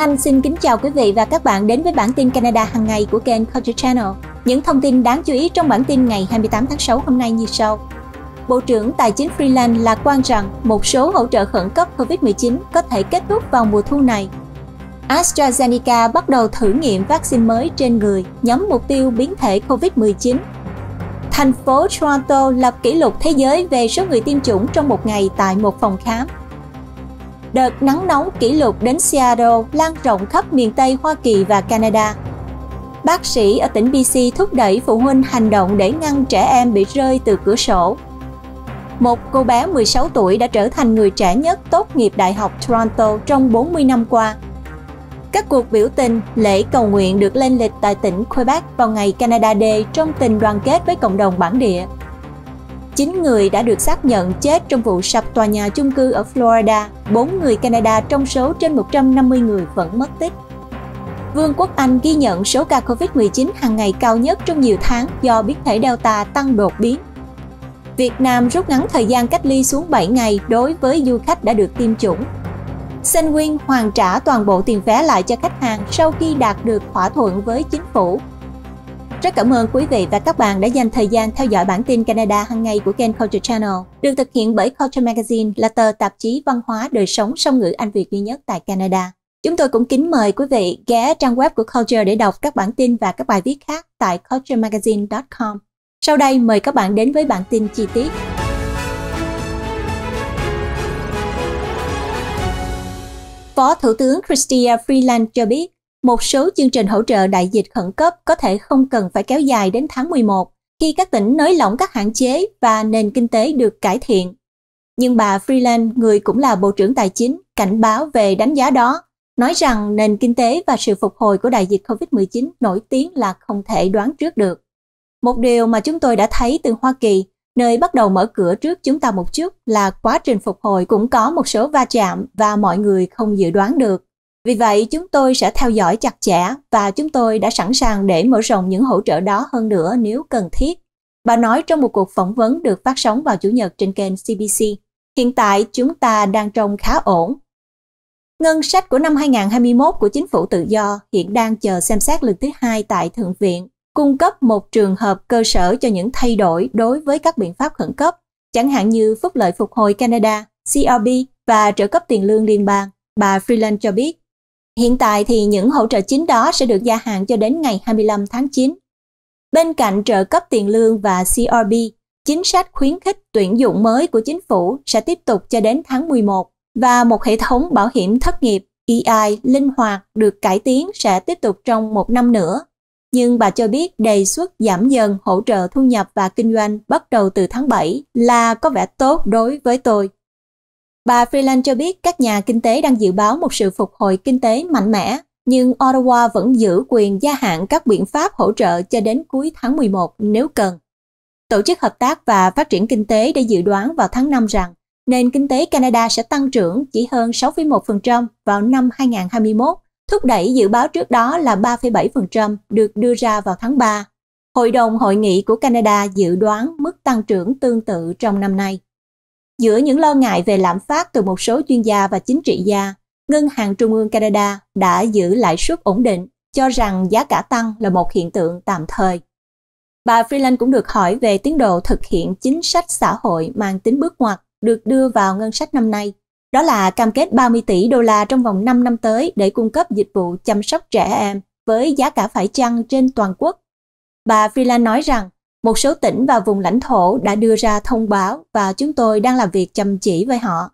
Anh xin kính chào quý vị và các bạn đến với bản tin Canada hàng ngày của kênh Culture Channel. Những thông tin đáng chú ý trong bản tin ngày 28 tháng 6 hôm nay như sau. Bộ trưởng Tài chính Freeland lạc quan rằng một số hỗ trợ khẩn cấp COVID-19 có thể kết thúc vào mùa thu này. AstraZeneca bắt đầu thử nghiệm vaccine mới trên người nhắm mục tiêu biến thể COVID-19. Thành phố Toronto lập kỷ lục thế giới về số người tiêm chủng trong một ngày tại một phòng khám đợt nắng nóng kỷ lục đến Seattle lan rộng khắp miền Tây Hoa Kỳ và Canada. Bác sĩ ở tỉnh BC thúc đẩy phụ huynh hành động để ngăn trẻ em bị rơi từ cửa sổ. Một cô bé 16 tuổi đã trở thành người trẻ nhất tốt nghiệp Đại học Toronto trong 40 năm qua. Các cuộc biểu tình, lễ cầu nguyện được lên lịch tại tỉnh Quebec vào ngày Canada Day trong tình đoàn kết với cộng đồng bản địa. 9 người đã được xác nhận chết trong vụ sập tòa nhà chung cư ở Florida, 4 người Canada trong số trên 150 người vẫn mất tích. Vương quốc Anh ghi nhận số ca Covid-19 hàng ngày cao nhất trong nhiều tháng do biến thể Delta tăng đột biến. Việt Nam rút ngắn thời gian cách ly xuống 7 ngày đối với du khách đã được tiêm chủng. Sunwing hoàn trả toàn bộ tiền vé lại cho khách hàng sau khi đạt được thỏa thuận với chính phủ rất cảm ơn quý vị và các bạn đã dành thời gian theo dõi bản tin Canada hàng ngày của kênh Culture Channel, được thực hiện bởi Culture Magazine là tờ tạp chí văn hóa đời sống song ngữ Anh Việt duy nhất tại Canada. Chúng tôi cũng kính mời quý vị ghé trang web của Culture để đọc các bản tin và các bài viết khác tại culturemagazine.com. Sau đây mời các bạn đến với bản tin chi tiết. Phó Thủ tướng Chrystia Freeland cho biết, một số chương trình hỗ trợ đại dịch khẩn cấp có thể không cần phải kéo dài đến tháng 11 khi các tỉnh nới lỏng các hạn chế và nền kinh tế được cải thiện. Nhưng bà Freeland, người cũng là Bộ trưởng Tài chính, cảnh báo về đánh giá đó, nói rằng nền kinh tế và sự phục hồi của đại dịch COVID-19 nổi tiếng là không thể đoán trước được. Một điều mà chúng tôi đã thấy từ Hoa Kỳ, nơi bắt đầu mở cửa trước chúng ta một chút là quá trình phục hồi cũng có một số va chạm và mọi người không dự đoán được. Vì vậy, chúng tôi sẽ theo dõi chặt chẽ và chúng tôi đã sẵn sàng để mở rộng những hỗ trợ đó hơn nữa nếu cần thiết. Bà nói trong một cuộc phỏng vấn được phát sóng vào Chủ nhật trên kênh CBC. Hiện tại, chúng ta đang trông khá ổn. Ngân sách của năm 2021 của chính phủ tự do hiện đang chờ xem xét lần thứ hai tại Thượng viện, cung cấp một trường hợp cơ sở cho những thay đổi đối với các biện pháp khẩn cấp, chẳng hạn như phúc lợi phục hồi Canada, CRB và trợ cấp tiền lương liên bang. Bà Freeland cho biết Hiện tại thì những hỗ trợ chính đó sẽ được gia hạn cho đến ngày 25 tháng 9. Bên cạnh trợ cấp tiền lương và CRB, chính sách khuyến khích tuyển dụng mới của chính phủ sẽ tiếp tục cho đến tháng 11 và một hệ thống bảo hiểm thất nghiệp EI linh hoạt được cải tiến sẽ tiếp tục trong một năm nữa. Nhưng bà cho biết đề xuất giảm dần hỗ trợ thu nhập và kinh doanh bắt đầu từ tháng 7 là có vẻ tốt đối với tôi. Bà Freeland cho biết các nhà kinh tế đang dự báo một sự phục hồi kinh tế mạnh mẽ, nhưng Ottawa vẫn giữ quyền gia hạn các biện pháp hỗ trợ cho đến cuối tháng 11 nếu cần. Tổ chức Hợp tác và Phát triển Kinh tế đã dự đoán vào tháng 5 rằng nền kinh tế Canada sẽ tăng trưởng chỉ hơn 6,1% vào năm 2021, thúc đẩy dự báo trước đó là 3,7% được đưa ra vào tháng 3. Hội đồng hội nghị của Canada dự đoán mức tăng trưởng tương tự trong năm nay. Giữa những lo ngại về lạm phát từ một số chuyên gia và chính trị gia, Ngân hàng Trung ương Canada đã giữ lãi suất ổn định, cho rằng giá cả tăng là một hiện tượng tạm thời. Bà Freeland cũng được hỏi về tiến độ thực hiện chính sách xã hội mang tính bước ngoặt được đưa vào ngân sách năm nay. Đó là cam kết 30 tỷ đô la trong vòng 5 năm tới để cung cấp dịch vụ chăm sóc trẻ em với giá cả phải chăng trên toàn quốc. Bà Freeland nói rằng một số tỉnh và vùng lãnh thổ đã đưa ra thông báo và chúng tôi đang làm việc chăm chỉ với họ.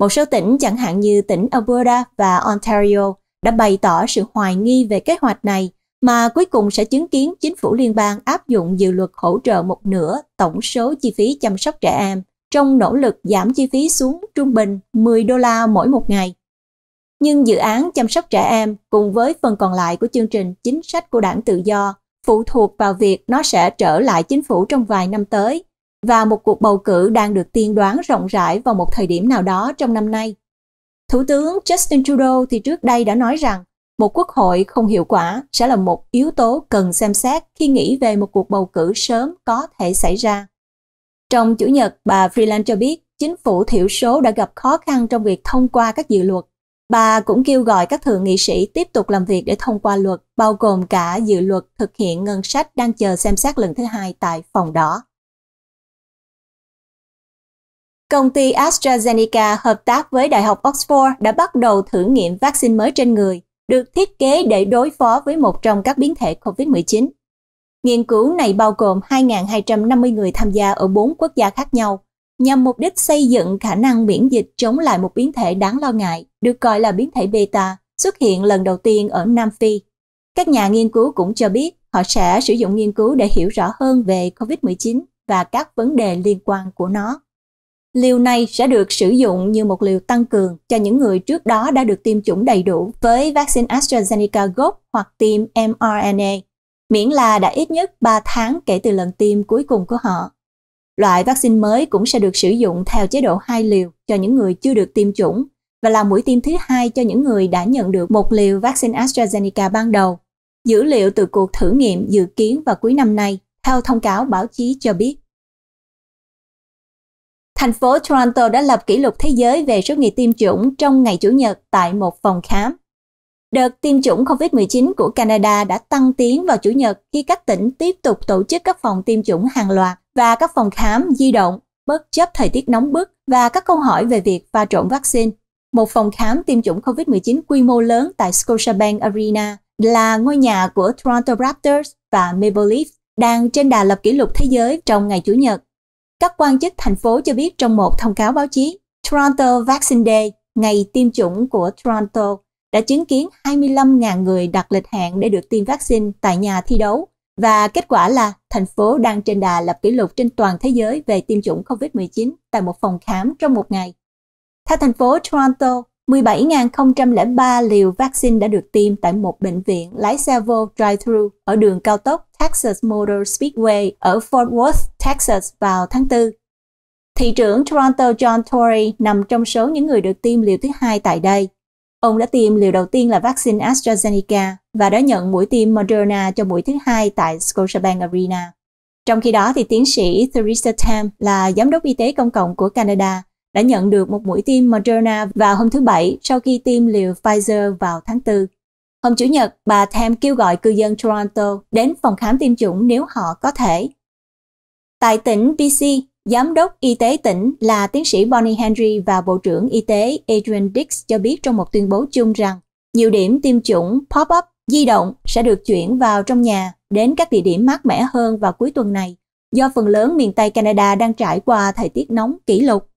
Một số tỉnh chẳng hạn như tỉnh Alberta và Ontario đã bày tỏ sự hoài nghi về kế hoạch này mà cuối cùng sẽ chứng kiến chính phủ liên bang áp dụng dự luật hỗ trợ một nửa tổng số chi phí chăm sóc trẻ em trong nỗ lực giảm chi phí xuống trung bình 10 đô la mỗi một ngày. Nhưng dự án chăm sóc trẻ em cùng với phần còn lại của chương trình chính sách của đảng tự do phụ thuộc vào việc nó sẽ trở lại chính phủ trong vài năm tới và một cuộc bầu cử đang được tiên đoán rộng rãi vào một thời điểm nào đó trong năm nay. Thủ tướng Justin Trudeau thì trước đây đã nói rằng một quốc hội không hiệu quả sẽ là một yếu tố cần xem xét khi nghĩ về một cuộc bầu cử sớm có thể xảy ra. Trong Chủ nhật, bà Freeland cho biết chính phủ thiểu số đã gặp khó khăn trong việc thông qua các dự luật Bà cũng kêu gọi các thượng nghị sĩ tiếp tục làm việc để thông qua luật, bao gồm cả dự luật thực hiện ngân sách đang chờ xem xét lần thứ hai tại phòng đỏ. Công ty AstraZeneca hợp tác với Đại học Oxford đã bắt đầu thử nghiệm vaccine mới trên người, được thiết kế để đối phó với một trong các biến thể COVID-19. Nghiên cứu này bao gồm 2.250 người tham gia ở 4 quốc gia khác nhau, nhằm mục đích xây dựng khả năng miễn dịch chống lại một biến thể đáng lo ngại, được coi là biến thể beta, xuất hiện lần đầu tiên ở Nam Phi. Các nhà nghiên cứu cũng cho biết họ sẽ sử dụng nghiên cứu để hiểu rõ hơn về COVID-19 và các vấn đề liên quan của nó. Liều này sẽ được sử dụng như một liều tăng cường cho những người trước đó đã được tiêm chủng đầy đủ với vaccine AstraZeneca gốc hoặc tiêm mRNA, miễn là đã ít nhất 3 tháng kể từ lần tiêm cuối cùng của họ. Loại vaccine mới cũng sẽ được sử dụng theo chế độ hai liều cho những người chưa được tiêm chủng và là mũi tiêm thứ hai cho những người đã nhận được một liều vaccine AstraZeneca ban đầu. Dữ liệu từ cuộc thử nghiệm dự kiến vào cuối năm nay, theo thông cáo báo chí cho biết. Thành phố Toronto đã lập kỷ lục thế giới về số người tiêm chủng trong ngày Chủ nhật tại một phòng khám. Đợt tiêm chủng COVID-19 của Canada đã tăng tiến vào Chủ nhật khi các tỉnh tiếp tục tổ chức các phòng tiêm chủng hàng loạt và các phòng khám di động bất chấp thời tiết nóng bức và các câu hỏi về việc pha trộn vaccine. Một phòng khám tiêm chủng COVID-19 quy mô lớn tại Scotiabank Arena là ngôi nhà của Toronto Raptors và Maple Leafs đang trên đà lập kỷ lục thế giới trong ngày Chủ nhật. Các quan chức thành phố cho biết trong một thông cáo báo chí, Toronto Vaccine Day, ngày tiêm chủng của Toronto, đã chứng kiến 25.000 người đặt lịch hẹn để được tiêm vaccine tại nhà thi đấu và kết quả là thành phố đang trên đà lập kỷ lục trên toàn thế giới về tiêm chủng COVID-19 tại một phòng khám trong một ngày. Theo thành phố Toronto, 17.003 liều vaccine đã được tiêm tại một bệnh viện lái xe vô drive-thru ở đường cao tốc Texas Motor Speedway ở Fort Worth, Texas vào tháng 4. Thị trưởng Toronto John Tory nằm trong số những người được tiêm liều thứ hai tại đây. Ông đã tiêm liều đầu tiên là vaccine AstraZeneca và đã nhận mũi tiêm Moderna cho mũi thứ hai tại Scotiabank Arena. Trong khi đó, thì tiến sĩ Theresa Tam là giám đốc y tế công cộng của Canada đã nhận được một mũi tiêm Moderna vào hôm thứ Bảy sau khi tiêm liều Pfizer vào tháng 4. Hôm Chủ nhật, bà Tam kêu gọi cư dân Toronto đến phòng khám tiêm chủng nếu họ có thể. Tại tỉnh BC, Giám đốc Y tế tỉnh là tiến sĩ Bonnie Henry và Bộ trưởng Y tế Adrian Dix cho biết trong một tuyên bố chung rằng nhiều điểm tiêm chủng pop-up di động sẽ được chuyển vào trong nhà đến các địa điểm mát mẻ hơn vào cuối tuần này do phần lớn miền Tây Canada đang trải qua thời tiết nóng kỷ lục.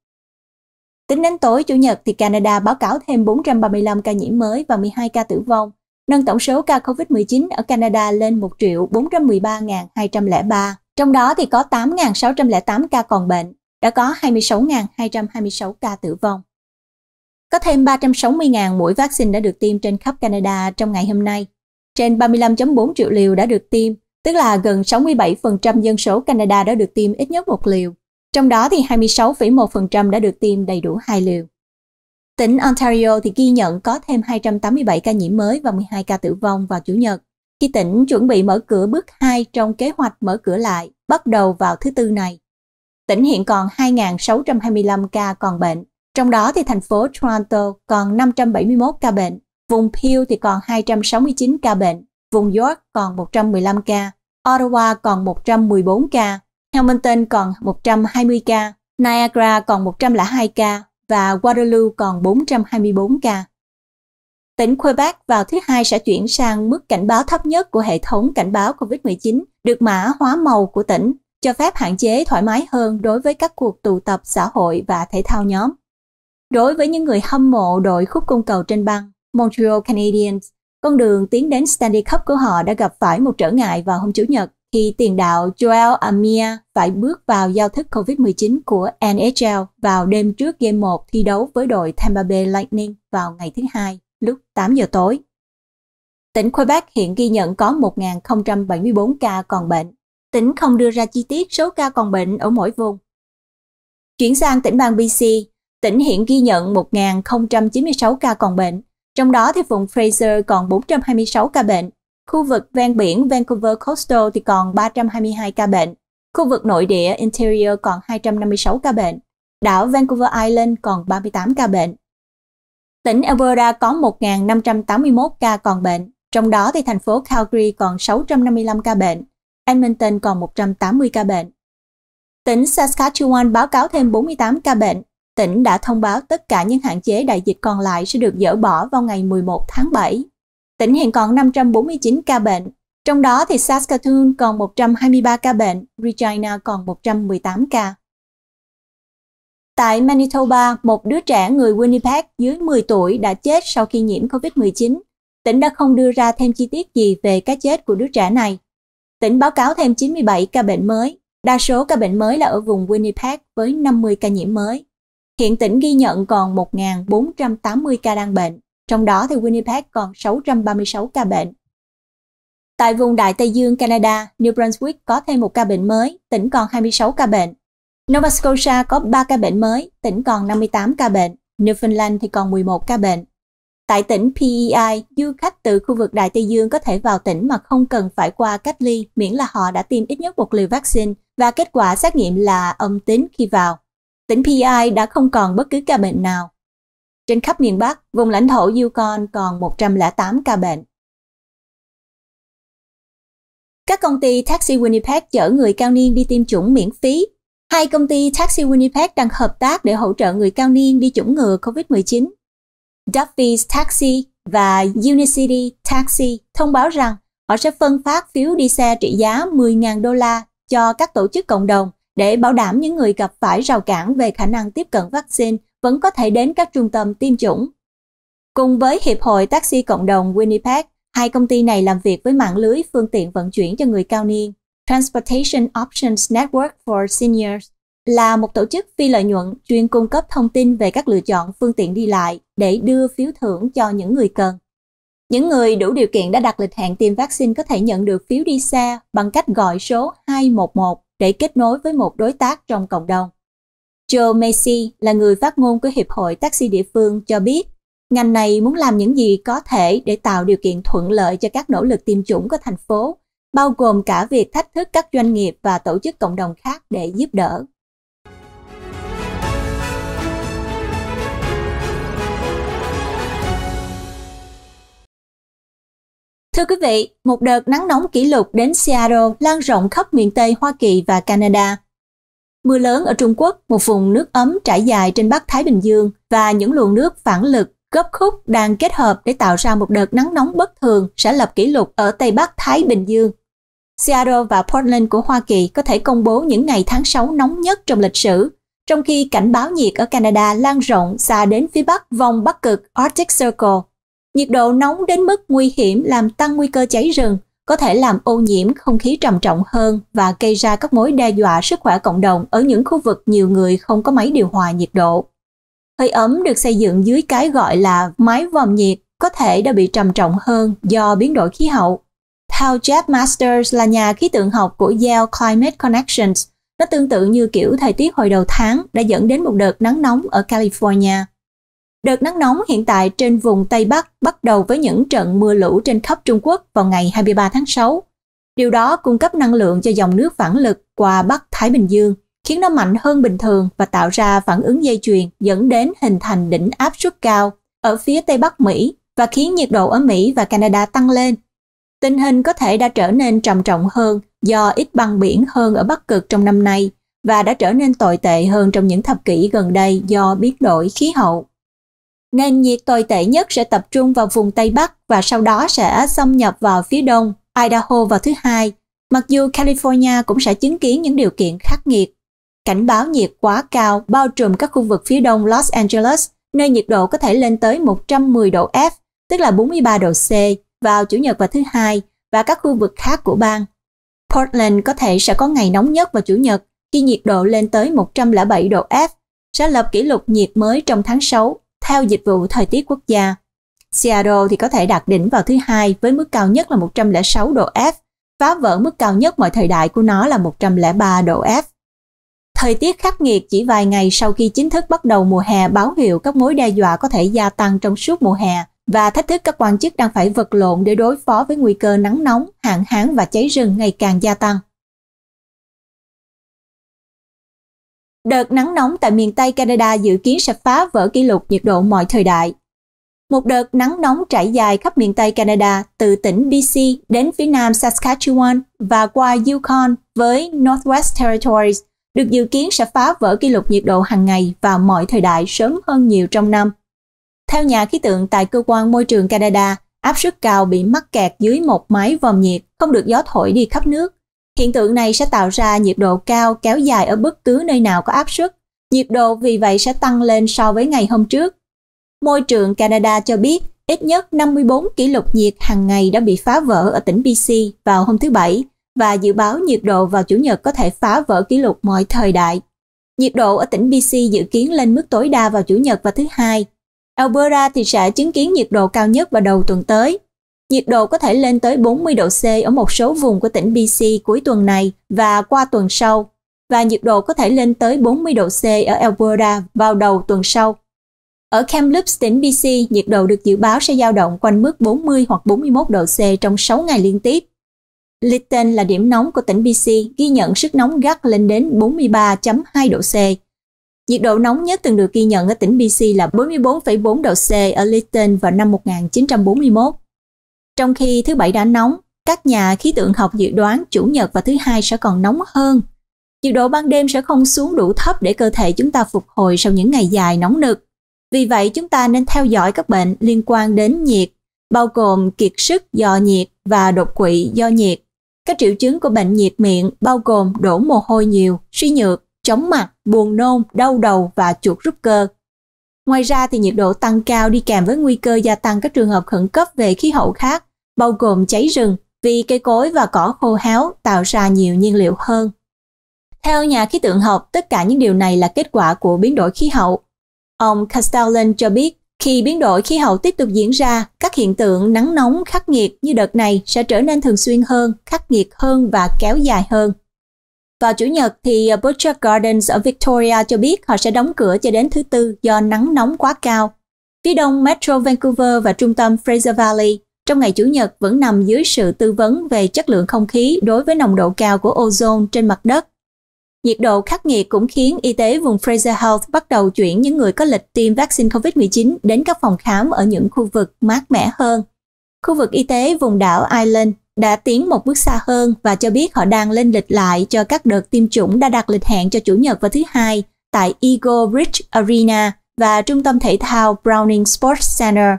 Tính đến tối Chủ nhật thì Canada báo cáo thêm 435 ca nhiễm mới và 12 ca tử vong, nâng tổng số ca COVID-19 ở Canada lên 1 413.203. Trong đó thì có 8.608 ca còn bệnh, đã có 26.226 ca tử vong. Có thêm 360.000 mũi vaccine đã được tiêm trên khắp Canada trong ngày hôm nay. Trên 35.4 triệu liều đã được tiêm, tức là gần 67% dân số Canada đã được tiêm ít nhất một liều. Trong đó thì 26,1% đã được tiêm đầy đủ hai liều. Tỉnh Ontario thì ghi nhận có thêm 287 ca nhiễm mới và 12 ca tử vong vào Chủ nhật khi tỉnh chuẩn bị mở cửa bước 2 trong kế hoạch mở cửa lại bắt đầu vào thứ tư này. Tỉnh hiện còn 2.625 ca còn bệnh, trong đó thì thành phố Toronto còn 571 ca bệnh, vùng Peel thì còn 269 ca bệnh, vùng York còn 115 ca, Ottawa còn 114 ca, Hamilton còn 120 ca, Niagara còn 102 ca và Waterloo còn 424 ca. Tỉnh Quebec vào thứ hai sẽ chuyển sang mức cảnh báo thấp nhất của hệ thống cảnh báo COVID-19, được mã hóa màu của tỉnh, cho phép hạn chế thoải mái hơn đối với các cuộc tụ tập xã hội và thể thao nhóm. Đối với những người hâm mộ đội khúc cung cầu trên băng, Montreal Canadiens, con đường tiến đến Stanley Cup của họ đã gặp phải một trở ngại vào hôm Chủ nhật khi tiền đạo Joel Amia phải bước vào giao thức COVID-19 của NHL vào đêm trước game 1 thi đấu với đội Tampa Bay Lightning vào ngày thứ Hai lúc 8 giờ tối. Tỉnh Quebec hiện ghi nhận có 1.074 ca còn bệnh. Tỉnh không đưa ra chi tiết số ca còn bệnh ở mỗi vùng. Chuyển sang tỉnh bang BC, tỉnh hiện ghi nhận 1.096 ca còn bệnh, trong đó thì vùng Fraser còn 426 ca bệnh, khu vực ven biển Vancouver Coastal thì còn 322 ca bệnh, khu vực nội địa Interior còn 256 ca bệnh, đảo Vancouver Island còn 38 ca bệnh. Tỉnh Alberta có 1.581 ca còn bệnh, trong đó thì thành phố Calgary còn 655 ca bệnh, Edmonton còn 180 ca bệnh. Tỉnh Saskatchewan báo cáo thêm 48 ca bệnh. Tỉnh đã thông báo tất cả những hạn chế đại dịch còn lại sẽ được dỡ bỏ vào ngày 11 tháng 7. Tỉnh hiện còn 549 ca bệnh, trong đó thì Saskatoon còn 123 ca bệnh, Regina còn 118 ca. Tại Manitoba, một đứa trẻ người Winnipeg dưới 10 tuổi đã chết sau khi nhiễm COVID-19. Tỉnh đã không đưa ra thêm chi tiết gì về cái chết của đứa trẻ này. Tỉnh báo cáo thêm 97 ca bệnh mới. Đa số ca bệnh mới là ở vùng Winnipeg với 50 ca nhiễm mới. Hiện tỉnh ghi nhận còn 1.480 ca đang bệnh, trong đó thì Winnipeg còn 636 ca bệnh. Tại vùng Đại Tây Dương, Canada, New Brunswick có thêm một ca bệnh mới, tỉnh còn 26 ca bệnh. Nova Scotia có 3 ca bệnh mới, tỉnh còn 58 ca bệnh, Newfoundland thì còn 11 ca bệnh. Tại tỉnh PEI, du khách từ khu vực Đại Tây Dương có thể vào tỉnh mà không cần phải qua cách ly miễn là họ đã tiêm ít nhất một liều vaccine và kết quả xét nghiệm là âm tính khi vào. Tỉnh PEI đã không còn bất cứ ca bệnh nào. Trên khắp miền Bắc, vùng lãnh thổ Yukon còn 108 ca bệnh. Các công ty taxi Winnipeg chở người cao niên đi tiêm chủng miễn phí Hai công ty Taxi Winnipeg đang hợp tác để hỗ trợ người cao niên đi chủng ngừa COVID-19. Duffy's Taxi và Unicity Taxi thông báo rằng họ sẽ phân phát phiếu đi xe trị giá 10.000 đô la cho các tổ chức cộng đồng để bảo đảm những người gặp phải rào cản về khả năng tiếp cận vaccine vẫn có thể đến các trung tâm tiêm chủng. Cùng với Hiệp hội Taxi Cộng đồng Winnipeg, hai công ty này làm việc với mạng lưới phương tiện vận chuyển cho người cao niên. Transportation Options Network for Seniors là một tổ chức phi lợi nhuận chuyên cung cấp thông tin về các lựa chọn phương tiện đi lại để đưa phiếu thưởng cho những người cần. Những người đủ điều kiện đã đặt lịch hẹn tiêm vaccine có thể nhận được phiếu đi xe bằng cách gọi số 211 để kết nối với một đối tác trong cộng đồng. Joe Macy là người phát ngôn của Hiệp hội Taxi địa phương cho biết, ngành này muốn làm những gì có thể để tạo điều kiện thuận lợi cho các nỗ lực tiêm chủng của thành phố bao gồm cả việc thách thức các doanh nghiệp và tổ chức cộng đồng khác để giúp đỡ. Thưa quý vị, một đợt nắng nóng kỷ lục đến Seattle lan rộng khắp miền Tây Hoa Kỳ và Canada. Mưa lớn ở Trung Quốc, một vùng nước ấm trải dài trên Bắc Thái Bình Dương và những luồng nước phản lực gấp khúc đang kết hợp để tạo ra một đợt nắng nóng bất thường sẽ lập kỷ lục ở Tây Bắc Thái Bình Dương Seattle và Portland của Hoa Kỳ có thể công bố những ngày tháng 6 nóng nhất trong lịch sử, trong khi cảnh báo nhiệt ở Canada lan rộng xa đến phía bắc vòng bắc cực Arctic Circle. Nhiệt độ nóng đến mức nguy hiểm làm tăng nguy cơ cháy rừng, có thể làm ô nhiễm không khí trầm trọng hơn và gây ra các mối đe dọa sức khỏe cộng đồng ở những khu vực nhiều người không có máy điều hòa nhiệt độ. Hơi ấm được xây dựng dưới cái gọi là máy vòm nhiệt có thể đã bị trầm trọng hơn do biến đổi khí hậu. Theo Jeff Masters là nhà khí tượng học của Yale Climate Connections. Nó tương tự như kiểu thời tiết hồi đầu tháng đã dẫn đến một đợt nắng nóng ở California. Đợt nắng nóng hiện tại trên vùng Tây Bắc bắt đầu với những trận mưa lũ trên khắp Trung Quốc vào ngày 23 tháng 6. Điều đó cung cấp năng lượng cho dòng nước phản lực qua Bắc Thái Bình Dương, khiến nó mạnh hơn bình thường và tạo ra phản ứng dây chuyền dẫn đến hình thành đỉnh áp suất cao ở phía Tây Bắc Mỹ và khiến nhiệt độ ở Mỹ và Canada tăng lên Tình hình có thể đã trở nên trầm trọng hơn do ít băng biển hơn ở Bắc Cực trong năm nay và đã trở nên tồi tệ hơn trong những thập kỷ gần đây do biến đổi khí hậu. Nền nhiệt tồi tệ nhất sẽ tập trung vào vùng Tây Bắc và sau đó sẽ xâm nhập vào phía đông, Idaho vào thứ hai, mặc dù California cũng sẽ chứng kiến những điều kiện khắc nghiệt. Cảnh báo nhiệt quá cao bao trùm các khu vực phía đông Los Angeles, nơi nhiệt độ có thể lên tới 110 độ F, tức là 43 độ C, vào Chủ nhật và thứ hai và các khu vực khác của bang. Portland có thể sẽ có ngày nóng nhất vào Chủ nhật khi nhiệt độ lên tới 107 độ F, sẽ lập kỷ lục nhiệt mới trong tháng 6 theo dịch vụ thời tiết quốc gia. Seattle thì có thể đạt đỉnh vào thứ hai với mức cao nhất là 106 độ F, phá vỡ mức cao nhất mọi thời đại của nó là 103 độ F. Thời tiết khắc nghiệt chỉ vài ngày sau khi chính thức bắt đầu mùa hè báo hiệu các mối đe dọa có thể gia tăng trong suốt mùa hè và thách thức các quan chức đang phải vật lộn để đối phó với nguy cơ nắng nóng, hạn hán và cháy rừng ngày càng gia tăng. Đợt nắng nóng tại miền Tây Canada dự kiến sẽ phá vỡ kỷ lục nhiệt độ mọi thời đại. Một đợt nắng nóng trải dài khắp miền Tây Canada từ tỉnh BC đến phía nam Saskatchewan và qua Yukon với Northwest Territories được dự kiến sẽ phá vỡ kỷ lục nhiệt độ hàng ngày và mọi thời đại sớm hơn nhiều trong năm. Theo nhà khí tượng tại cơ quan môi trường Canada, áp suất cao bị mắc kẹt dưới một máy vòm nhiệt, không được gió thổi đi khắp nước. Hiện tượng này sẽ tạo ra nhiệt độ cao kéo dài ở bất cứ nơi nào có áp suất. Nhiệt độ vì vậy sẽ tăng lên so với ngày hôm trước. Môi trường Canada cho biết ít nhất 54 kỷ lục nhiệt hàng ngày đã bị phá vỡ ở tỉnh BC vào hôm thứ Bảy và dự báo nhiệt độ vào Chủ nhật có thể phá vỡ kỷ lục mọi thời đại. Nhiệt độ ở tỉnh BC dự kiến lên mức tối đa vào Chủ nhật và thứ Hai Alberta thì sẽ chứng kiến nhiệt độ cao nhất vào đầu tuần tới. Nhiệt độ có thể lên tới 40 độ C ở một số vùng của tỉnh BC cuối tuần này và qua tuần sau, và nhiệt độ có thể lên tới 40 độ C ở Alberta vào đầu tuần sau. Ở Kamloops, tỉnh BC, nhiệt độ được dự báo sẽ dao động quanh mức 40 hoặc 41 độ C trong 6 ngày liên tiếp. Lytton là điểm nóng của tỉnh BC, ghi nhận sức nóng gắt lên đến 43.2 độ C Nhiệt độ nóng nhất từng được ghi nhận ở tỉnh BC là 44,4 độ C ở Lytton vào năm 1941. Trong khi thứ bảy đã nóng, các nhà khí tượng học dự đoán chủ nhật và thứ hai sẽ còn nóng hơn. Nhiệt độ ban đêm sẽ không xuống đủ thấp để cơ thể chúng ta phục hồi sau những ngày dài nóng nực. Vì vậy, chúng ta nên theo dõi các bệnh liên quan đến nhiệt, bao gồm kiệt sức do nhiệt và đột quỵ do nhiệt. Các triệu chứng của bệnh nhiệt miệng bao gồm đổ mồ hôi nhiều, suy nhược, chóng mặt, buồn nôn, đau đầu và chuột rút cơ. Ngoài ra thì nhiệt độ tăng cao đi kèm với nguy cơ gia tăng các trường hợp khẩn cấp về khí hậu khác, bao gồm cháy rừng vì cây cối và cỏ khô héo tạo ra nhiều nhiên liệu hơn. Theo nhà khí tượng học, tất cả những điều này là kết quả của biến đổi khí hậu. Ông Castellan cho biết, khi biến đổi khí hậu tiếp tục diễn ra, các hiện tượng nắng nóng khắc nghiệt như đợt này sẽ trở nên thường xuyên hơn, khắc nghiệt hơn và kéo dài hơn. Vào Chủ nhật thì ờ, Butcher Gardens ở Victoria cho biết họ sẽ đóng cửa cho đến thứ tư do nắng nóng quá cao. Phía đông Metro Vancouver và trung tâm Fraser Valley trong ngày Chủ nhật vẫn nằm dưới sự tư vấn về chất lượng không khí đối với nồng độ cao của ozone trên mặt đất. Nhiệt độ khắc nghiệt cũng khiến y tế vùng Fraser Health bắt đầu chuyển những người có lịch tiêm vaccine COVID-19 đến các phòng khám ở những khu vực mát mẻ hơn. Khu vực y tế vùng đảo Island đã tiến một bước xa hơn và cho biết họ đang lên lịch lại cho các đợt tiêm chủng đã đặt lịch hẹn cho Chủ nhật và thứ hai tại Eagle Ridge Arena và Trung tâm Thể thao Browning Sports Center.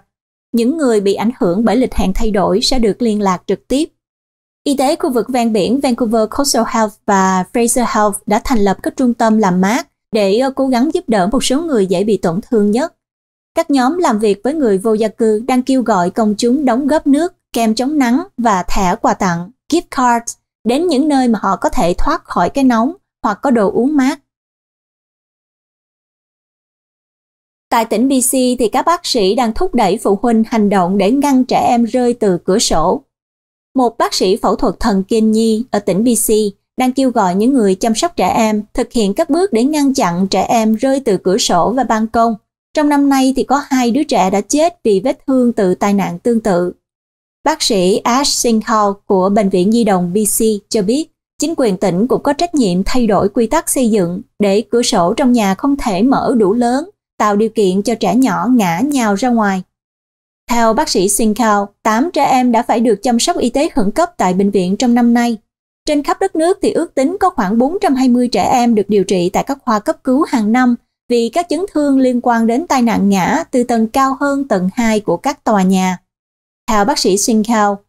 Những người bị ảnh hưởng bởi lịch hẹn thay đổi sẽ được liên lạc trực tiếp. Y tế khu vực ven biển Vancouver Coastal Health và Fraser Health đã thành lập các trung tâm làm mát để ờ, cố gắng giúp đỡ một số người dễ bị tổn thương nhất. Các nhóm làm việc với người vô gia cư đang kêu gọi công chúng đóng góp nước kem chống nắng và thẻ quà tặng, gift cards đến những nơi mà họ có thể thoát khỏi cái nóng hoặc có đồ uống mát. Tại tỉnh BC thì các bác sĩ đang thúc đẩy phụ huynh hành động để ngăn trẻ em rơi từ cửa sổ. Một bác sĩ phẫu thuật thần kinh nhi ở tỉnh BC đang kêu gọi những người chăm sóc trẻ em thực hiện các bước để ngăn chặn trẻ em rơi từ cửa sổ và ban công. Trong năm nay thì có hai đứa trẻ đã chết vì vết thương từ tai nạn tương tự. Bác sĩ Ash Singhal của Bệnh viện di động BC cho biết, chính quyền tỉnh cũng có trách nhiệm thay đổi quy tắc xây dựng để cửa sổ trong nhà không thể mở đủ lớn, tạo điều kiện cho trẻ nhỏ ngã nhào ra ngoài. Theo bác sĩ Singhal, 8 trẻ em đã phải được chăm sóc y tế khẩn cấp tại bệnh viện trong năm nay. Trên khắp đất nước thì ước tính có khoảng 420 trẻ em được điều trị tại các khoa cấp cứu hàng năm vì các chấn thương liên quan đến tai nạn ngã từ tầng cao hơn tầng 2 của các tòa nhà. Theo bác sĩ Sinh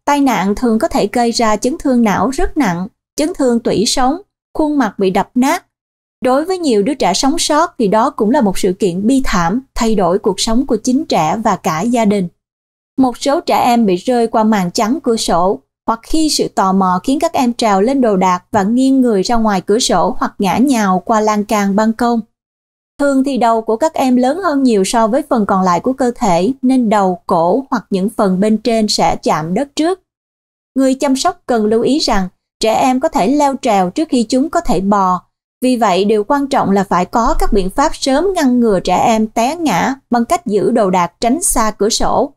tai nạn thường có thể gây ra chấn thương não rất nặng, chấn thương tủy sống, khuôn mặt bị đập nát. Đối với nhiều đứa trẻ sống sót thì đó cũng là một sự kiện bi thảm, thay đổi cuộc sống của chính trẻ và cả gia đình. Một số trẻ em bị rơi qua màn trắng cửa sổ, hoặc khi sự tò mò khiến các em trèo lên đồ đạc và nghiêng người ra ngoài cửa sổ hoặc ngã nhào qua lan can ban công. Thường thì đầu của các em lớn hơn nhiều so với phần còn lại của cơ thể nên đầu, cổ hoặc những phần bên trên sẽ chạm đất trước. Người chăm sóc cần lưu ý rằng trẻ em có thể leo trèo trước khi chúng có thể bò. Vì vậy, điều quan trọng là phải có các biện pháp sớm ngăn ngừa trẻ em té ngã bằng cách giữ đồ đạc tránh xa cửa sổ.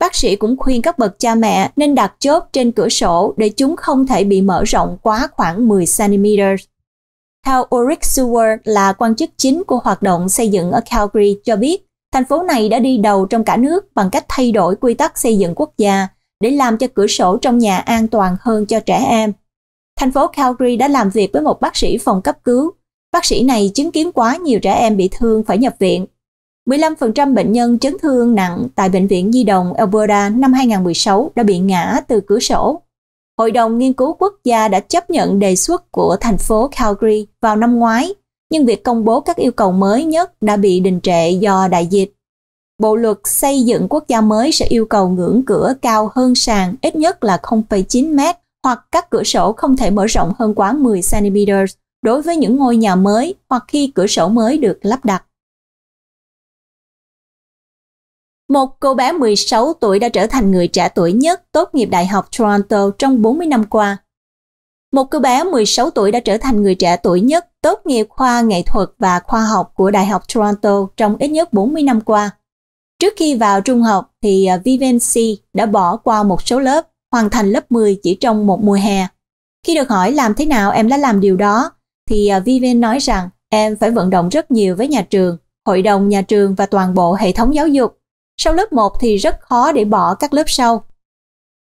Bác sĩ cũng khuyên các bậc cha mẹ nên đặt chốt trên cửa sổ để chúng không thể bị mở rộng quá khoảng 10 cm. Theo Ulrich Sewer là quan chức chính của hoạt động xây dựng ở Calgary cho biết, thành phố này đã đi đầu trong cả nước bằng cách thay đổi quy tắc xây dựng quốc gia để làm cho cửa sổ trong nhà an toàn hơn cho trẻ em. Thành phố Calgary đã làm việc với một bác sĩ phòng cấp cứu. Bác sĩ này chứng kiến quá nhiều trẻ em bị thương phải nhập viện. 15% bệnh nhân chấn thương nặng tại Bệnh viện di động Alberta năm 2016 đã bị ngã từ cửa sổ Hội đồng Nghiên cứu Quốc gia đã chấp nhận đề xuất của thành phố Calgary vào năm ngoái, nhưng việc công bố các yêu cầu mới nhất đã bị đình trệ do đại dịch. Bộ luật xây dựng quốc gia mới sẽ yêu cầu ngưỡng cửa cao hơn sàn ít nhất là 0,9 mét hoặc các cửa sổ không thể mở rộng hơn quá 10 cm đối với những ngôi nhà mới hoặc khi cửa sổ mới được lắp đặt. Một cô bé 16 tuổi đã trở thành người trẻ tuổi nhất tốt nghiệp Đại học Toronto trong 40 năm qua. Một cô bé 16 tuổi đã trở thành người trẻ tuổi nhất tốt nghiệp khoa nghệ thuật và khoa học của Đại học Toronto trong ít nhất 40 năm qua. Trước khi vào trung học thì à, Vivian C đã bỏ qua một số lớp, hoàn thành lớp 10 chỉ trong một mùa hè. Khi được hỏi làm thế nào em đã làm điều đó, thì à, Vivian nói rằng em phải vận động rất nhiều với nhà trường, hội đồng nhà trường và toàn bộ hệ thống giáo dục. Sau lớp 1 thì rất khó để bỏ các lớp sau.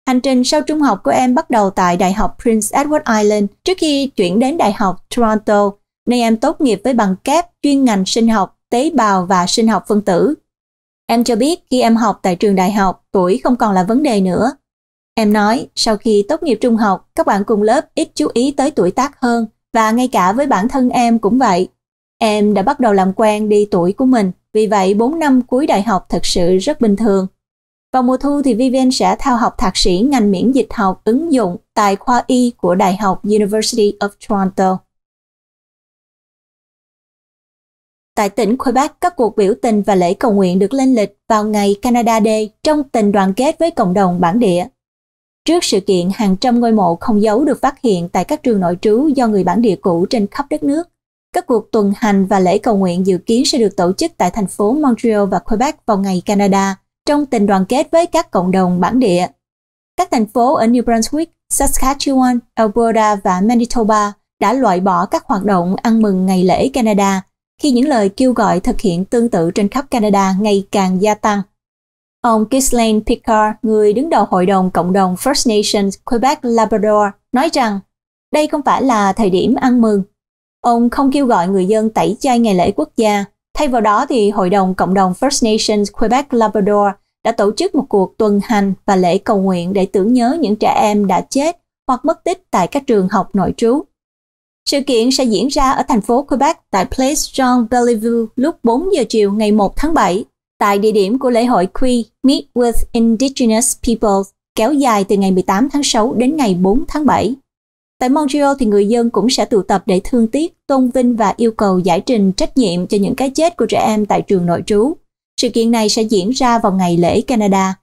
Hành trình sau trung học của em bắt đầu tại Đại học Prince Edward Island trước khi chuyển đến Đại học Toronto, nơi em tốt nghiệp với bằng kép chuyên ngành sinh học, tế bào và sinh học phân tử. Em cho biết khi em học tại trường đại học, tuổi không còn là vấn đề nữa. Em nói, sau khi tốt nghiệp trung học, các bạn cùng lớp ít chú ý tới tuổi tác hơn và ngay cả với bản thân em cũng vậy. Em đã bắt đầu làm quen đi tuổi của mình. Vì vậy 4 năm cuối đại học thật sự rất bình thường. Vào mùa thu thì Vivian sẽ theo học thạc sĩ ngành miễn dịch học ứng dụng tại khoa y của Đại học University of Toronto. Tại tỉnh Quebec, các cuộc biểu tình và lễ cầu nguyện được lên lịch vào ngày Canada Day trong tình đoàn kết với cộng đồng bản địa. Trước sự kiện, hàng trăm ngôi mộ không giấu được phát hiện tại các trường nội trú do người bản địa cũ trên khắp đất nước. Các cuộc tuần hành và lễ cầu nguyện dự kiến sẽ được tổ chức tại thành phố Montreal và Quebec vào ngày Canada trong tình đoàn kết với các cộng đồng bản địa. Các thành phố ở New Brunswick, Saskatchewan, Alberta và Manitoba đã loại bỏ các hoạt động ăn mừng ngày lễ Canada khi những lời kêu gọi thực hiện tương tự trên khắp Canada ngày càng gia tăng. Ông Ghislaine Picard, người đứng đầu Hội đồng Cộng đồng First Nations Quebec Labrador, nói rằng đây không phải là thời điểm ăn mừng Ông không kêu gọi người dân tẩy chay ngày lễ quốc gia. Thay vào đó thì Hội đồng Cộng đồng First Nations Quebec Labrador đã tổ chức một cuộc tuần hành và lễ cầu nguyện để tưởng nhớ những trẻ em đã chết hoặc mất tích tại các trường học nội trú. Sự kiện sẽ diễn ra ở thành phố Quebec tại Place Jean Bellevue lúc 4 giờ chiều ngày 1 tháng 7 tại địa điểm của lễ hội Cree Meet with Indigenous Peoples kéo dài từ ngày 18 tháng 6 đến ngày 4 tháng 7. Tại Montreal thì người dân cũng sẽ tụ tập để thương tiếc, tôn vinh và yêu cầu giải trình trách nhiệm cho những cái chết của trẻ em tại trường nội trú. Sự kiện này sẽ diễn ra vào ngày lễ Canada.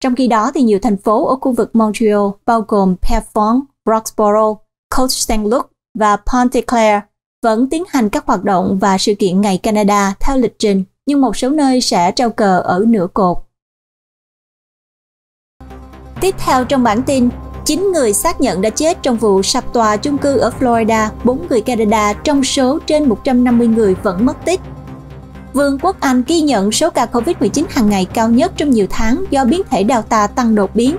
Trong khi đó thì nhiều thành phố ở khu vực Montreal bao gồm Pierrefonds, Roxborough, Côte Saint-Luc và pointe vẫn tiến hành các hoạt động và sự kiện Ngày Canada theo lịch trình, nhưng một số nơi sẽ treo cờ ở nửa cột. Tiếp theo trong bản tin, 9 người xác nhận đã chết trong vụ sập tòa chung cư ở Florida, 4 người Canada trong số trên 150 người vẫn mất tích. Vương quốc Anh ghi nhận số ca COVID-19 hàng ngày cao nhất trong nhiều tháng do biến thể Delta tăng đột biến.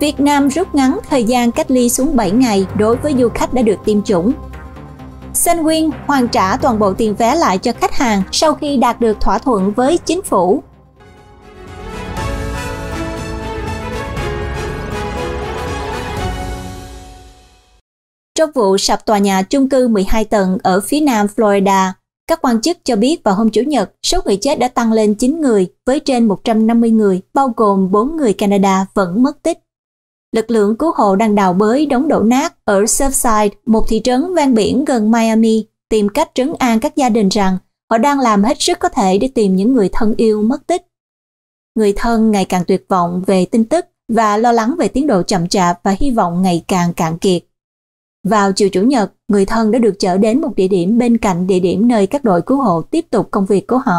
Việt Nam rút ngắn thời gian cách ly xuống 7 ngày đối với du khách đã được tiêm chủng. Sunwin hoàn trả toàn bộ tiền vé lại cho khách hàng sau khi đạt được thỏa thuận với chính phủ. Trong vụ sập tòa nhà chung cư 12 tầng ở phía nam Florida, các quan chức cho biết vào hôm Chủ nhật, số người chết đã tăng lên 9 người với trên 150 người, bao gồm 4 người Canada vẫn mất tích. Lực lượng cứu hộ đang đào bới đống đổ nát ở Surfside, một thị trấn ven biển gần Miami, tìm cách trấn an các gia đình rằng họ đang làm hết sức có thể để tìm những người thân yêu mất tích. Người thân ngày càng tuyệt vọng về tin tức và lo lắng về tiến độ chậm chạp và hy vọng ngày càng cạn kiệt. Vào chiều Chủ nhật, người thân đã được chở đến một địa điểm bên cạnh địa điểm nơi các đội cứu hộ tiếp tục công việc của họ.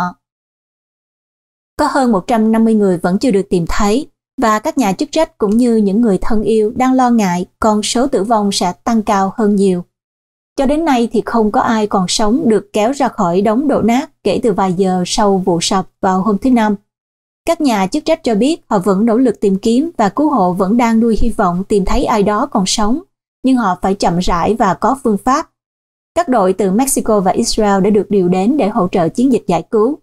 Có hơn 150 người vẫn chưa được tìm thấy và các nhà chức trách cũng như những người thân yêu đang lo ngại con số tử vong sẽ tăng cao hơn nhiều. Cho đến nay thì không có ai còn sống được kéo ra khỏi đống đổ nát kể từ vài giờ sau vụ sập vào hôm thứ Năm. Các nhà chức trách cho biết họ vẫn nỗ lực tìm kiếm và cứu hộ vẫn đang nuôi hy vọng tìm thấy ai đó còn sống nhưng họ phải chậm rãi và có phương pháp. Các đội từ Mexico và Israel đã được điều đến để hỗ trợ chiến dịch giải cứu.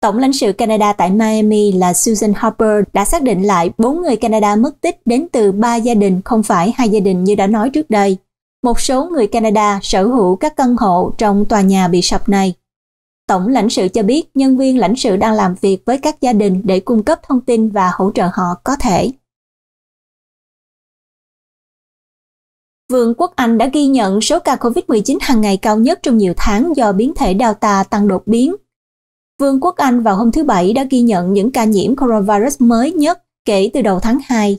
Tổng lãnh sự Canada tại Miami là Susan Harper đã xác định lại 4 người Canada mất tích đến từ 3 gia đình không phải hai gia đình như đã nói trước đây. Một số người Canada sở hữu các căn hộ trong tòa nhà bị sập này. Tổng lãnh sự cho biết nhân viên lãnh sự đang làm việc với các gia đình để cung cấp thông tin và hỗ trợ họ có thể. Vương quốc Anh đã ghi nhận số ca COVID-19 hàng ngày cao nhất trong nhiều tháng do biến thể Delta tăng đột biến. Vương quốc Anh vào hôm thứ Bảy đã ghi nhận những ca nhiễm coronavirus mới nhất kể từ đầu tháng 2.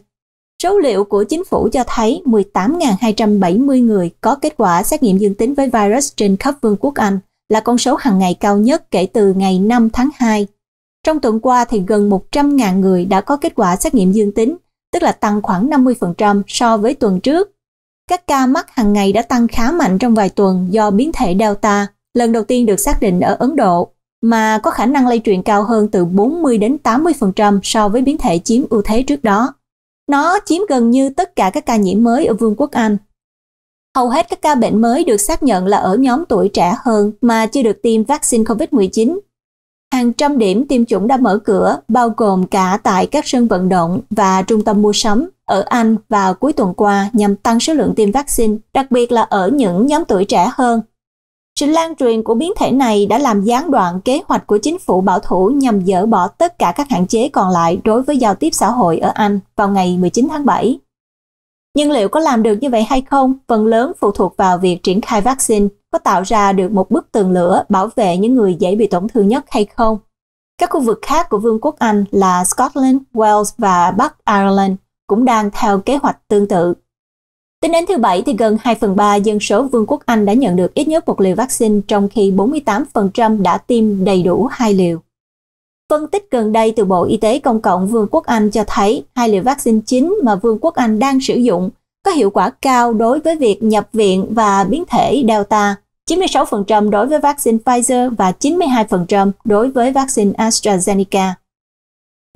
Số liệu của chính phủ cho thấy 18.270 người có kết quả xét nghiệm dương tính với virus trên khắp Vương quốc Anh là con số hàng ngày cao nhất kể từ ngày 5 tháng 2. Trong tuần qua thì gần 100.000 người đã có kết quả xét nghiệm dương tính, tức là tăng khoảng 50% so với tuần trước. Các ca mắc hàng ngày đã tăng khá mạnh trong vài tuần do biến thể Delta, lần đầu tiên được xác định ở Ấn Độ, mà có khả năng lây truyền cao hơn từ 40 đến 80% so với biến thể chiếm ưu thế trước đó. Nó chiếm gần như tất cả các ca nhiễm mới ở Vương quốc Anh. Hầu hết các ca bệnh mới được xác nhận là ở nhóm tuổi trẻ hơn mà chưa được tiêm vaccine COVID-19. Hàng trăm điểm tiêm chủng đã mở cửa, bao gồm cả tại các sân vận động và trung tâm mua sắm ở Anh vào cuối tuần qua nhằm tăng số lượng tiêm vaccine, đặc biệt là ở những nhóm tuổi trẻ hơn. Sự lan truyền của biến thể này đã làm gián đoạn kế hoạch của chính phủ bảo thủ nhằm dỡ bỏ tất cả các hạn chế còn lại đối với giao tiếp xã hội ở Anh vào ngày 19 tháng 7. Nhưng liệu có làm được như vậy hay không, phần lớn phụ thuộc vào việc triển khai vaccine có tạo ra được một bức tường lửa bảo vệ những người dễ bị tổn thương nhất hay không. Các khu vực khác của Vương quốc Anh là Scotland, Wales và Bắc Ireland cũng đang theo kế hoạch tương tự. Tính đến thứ Bảy thì gần 2 phần 3 dân số Vương quốc Anh đã nhận được ít nhất một liều vaccine trong khi 48% đã tiêm đầy đủ hai liều. Phân tích gần đây từ Bộ Y tế Công cộng Vương quốc Anh cho thấy hai liều vaccine chính mà Vương quốc Anh đang sử dụng có hiệu quả cao đối với việc nhập viện và biến thể Delta, 96% đối với vaccine Pfizer và 92% đối với vaccine AstraZeneca.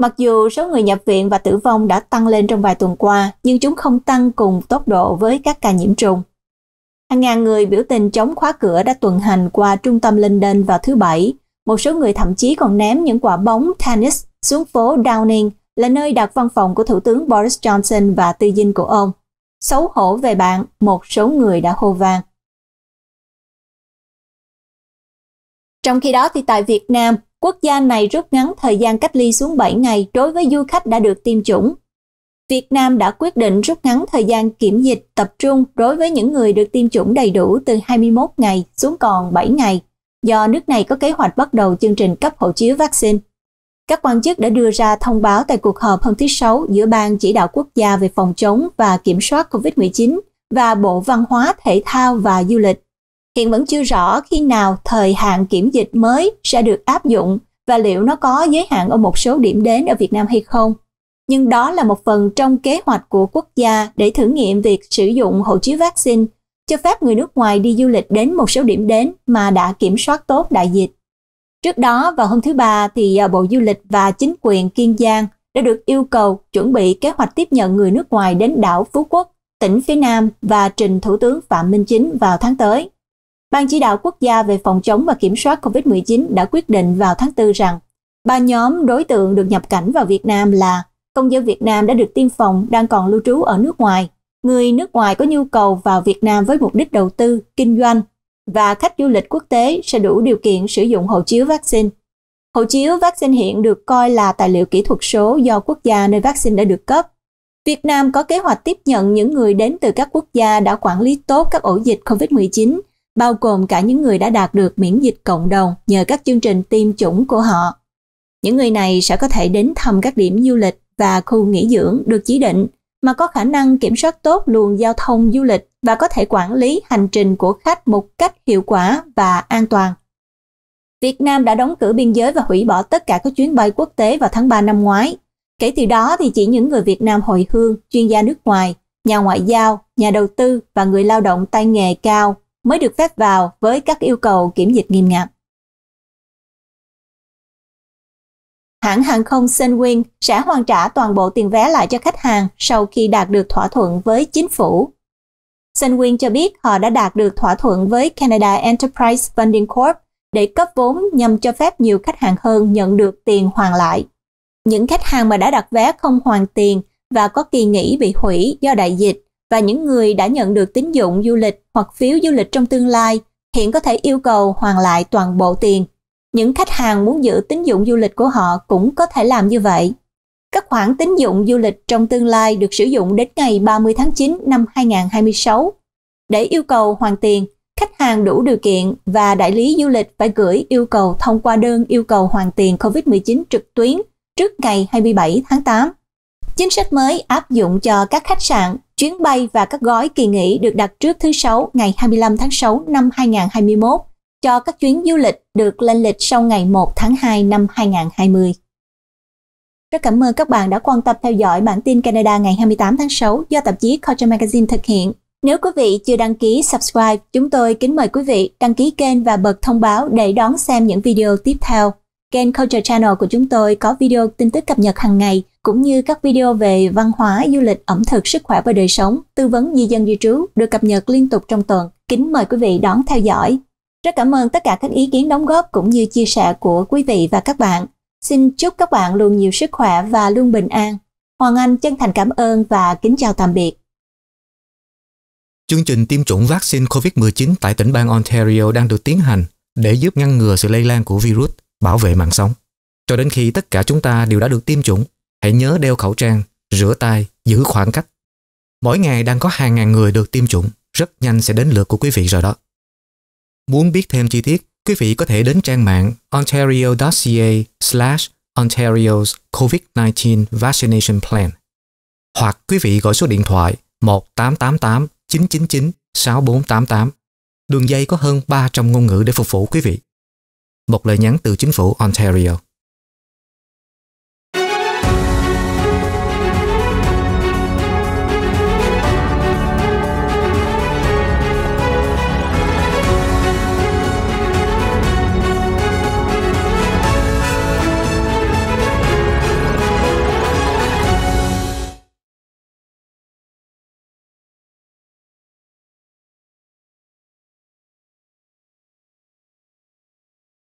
Mặc dù số người nhập viện và tử vong đã tăng lên trong vài tuần qua, nhưng chúng không tăng cùng tốc độ với các ca nhiễm trùng. Hàng ngàn người biểu tình chống khóa cửa đã tuần hành qua trung tâm London vào thứ Bảy. Một số người thậm chí còn ném những quả bóng tennis xuống phố Downing là nơi đặt văn phòng của Thủ tướng Boris Johnson và tư dinh của ông. Xấu hổ về bạn, một số người đã hô vang. Trong khi đó thì tại Việt Nam, quốc gia này rút ngắn thời gian cách ly xuống 7 ngày đối với du khách đã được tiêm chủng. Việt Nam đã quyết định rút ngắn thời gian kiểm dịch tập trung đối với những người được tiêm chủng đầy đủ từ 21 ngày xuống còn 7 ngày, do nước này có kế hoạch bắt đầu chương trình cấp hộ chiếu vaccine. Các quan chức đã đưa ra thông báo tại cuộc họp hôm thứ Sáu giữa Ban Chỉ đạo Quốc gia về phòng chống và kiểm soát COVID-19 và Bộ Văn hóa, Thể thao và Du lịch Hiện vẫn chưa rõ khi nào thời hạn kiểm dịch mới sẽ được áp dụng và liệu nó có giới hạn ở một số điểm đến ở Việt Nam hay không. Nhưng đó là một phần trong kế hoạch của quốc gia để thử nghiệm việc sử dụng hộ chiếu vaccine cho phép người nước ngoài đi du lịch đến một số điểm đến mà đã kiểm soát tốt đại dịch. Trước đó vào hôm thứ Ba thì à, Bộ Du lịch và chính quyền Kiên Giang đã được yêu cầu chuẩn bị kế hoạch tiếp nhận người nước ngoài đến đảo Phú Quốc, tỉnh phía Nam và trình Thủ tướng Phạm Minh Chính vào tháng tới. Ban chỉ đạo quốc gia về phòng chống và kiểm soát COVID-19 đã quyết định vào tháng 4 rằng ba nhóm đối tượng được nhập cảnh vào Việt Nam là công dân Việt Nam đã được tiêm phòng đang còn lưu trú ở nước ngoài, người nước ngoài có nhu cầu vào Việt Nam với mục đích đầu tư, kinh doanh và khách du lịch quốc tế sẽ đủ điều kiện sử dụng hộ chiếu vaccine. Hộ chiếu vaccine hiện được coi là tài liệu kỹ thuật số do quốc gia nơi vaccine đã được cấp. Việt Nam có kế hoạch tiếp nhận những người đến từ các quốc gia đã quản lý tốt các ổ dịch COVID-19 bao gồm cả những người đã đạt được miễn dịch cộng đồng nhờ các chương trình tiêm chủng của họ. Những người này sẽ có thể đến thăm các điểm du lịch và khu nghỉ dưỡng được chỉ định mà có khả năng kiểm soát tốt luồng giao thông du lịch và có thể quản lý hành trình của khách một cách hiệu quả và an toàn. Việt Nam đã đóng cửa biên giới và hủy bỏ tất cả các chuyến bay quốc tế vào tháng 3 năm ngoái. Kể từ đó thì chỉ những người Việt Nam hồi hương, chuyên gia nước ngoài, nhà ngoại giao, nhà đầu tư và người lao động tay nghề cao mới được phép vào với các yêu cầu kiểm dịch nghiêm ngặt. Hãng hàng không Sunwing sẽ hoàn trả toàn bộ tiền vé lại cho khách hàng sau khi đạt được thỏa thuận với chính phủ. Sunwing cho biết họ đã đạt được thỏa thuận với Canada Enterprise Funding Corp để cấp vốn nhằm cho phép nhiều khách hàng hơn nhận được tiền hoàn lại. Những khách hàng mà đã đặt vé không hoàn tiền và có kỳ nghỉ bị hủy do đại dịch và những người đã nhận được tín dụng du lịch hoặc phiếu du lịch trong tương lai hiện có thể yêu cầu hoàn lại toàn bộ tiền. Những khách hàng muốn giữ tín dụng du lịch của họ cũng có thể làm như vậy. Các khoản tín dụng du lịch trong tương lai được sử dụng đến ngày 30 tháng 9 năm 2026. Để yêu cầu hoàn tiền, khách hàng đủ điều kiện và đại lý du lịch phải gửi yêu cầu thông qua đơn yêu cầu hoàn tiền COVID-19 trực tuyến trước ngày 27 tháng 8. Chính sách mới áp dụng cho các khách sạn Chuyến bay và các gói kỳ nghỉ được đặt trước thứ Sáu ngày 25 tháng 6 năm 2021 cho các chuyến du lịch được lên lịch sau ngày 1 tháng 2 năm 2020. Rất cảm ơn các bạn đã quan tâm theo dõi bản tin Canada ngày 28 tháng 6 do tạp chí Culture Magazine thực hiện. Nếu quý vị chưa đăng ký subscribe, chúng tôi kính mời quý vị đăng ký kênh và bật thông báo để đón xem những video tiếp theo. Kênh Culture Channel của chúng tôi có video tin tức cập nhật hàng ngày – cũng như các video về văn hóa, du lịch, ẩm thực, sức khỏe và đời sống, tư vấn di dân di trú được cập nhật liên tục trong tuần. Kính mời quý vị đón theo dõi. Rất cảm ơn tất cả các ý kiến đóng góp cũng như chia sẻ của quý vị và các bạn. Xin chúc các bạn luôn nhiều sức khỏe và luôn bình an. Hoàng Anh chân thành cảm ơn và kính chào tạm biệt. Chương trình tiêm chủng vaccine COVID-19 tại tỉnh bang Ontario đang được tiến hành để giúp ngăn ngừa sự lây lan của virus, bảo vệ mạng sống. Cho đến khi tất cả chúng ta đều đã được tiêm chủng, hãy nhớ đeo khẩu trang, rửa tay, giữ khoảng cách. Mỗi ngày đang có hàng ngàn người được tiêm chủng, rất nhanh sẽ đến lượt của quý vị rồi đó. Muốn biết thêm chi tiết, quý vị có thể đến trang mạng ontario.ca slash Ontario's COVID-19 Vaccination Plan hoặc quý vị gọi số điện thoại 1888 999 6488. Đường dây có hơn 300 ngôn ngữ để phục vụ quý vị. Một lời nhắn từ chính phủ Ontario.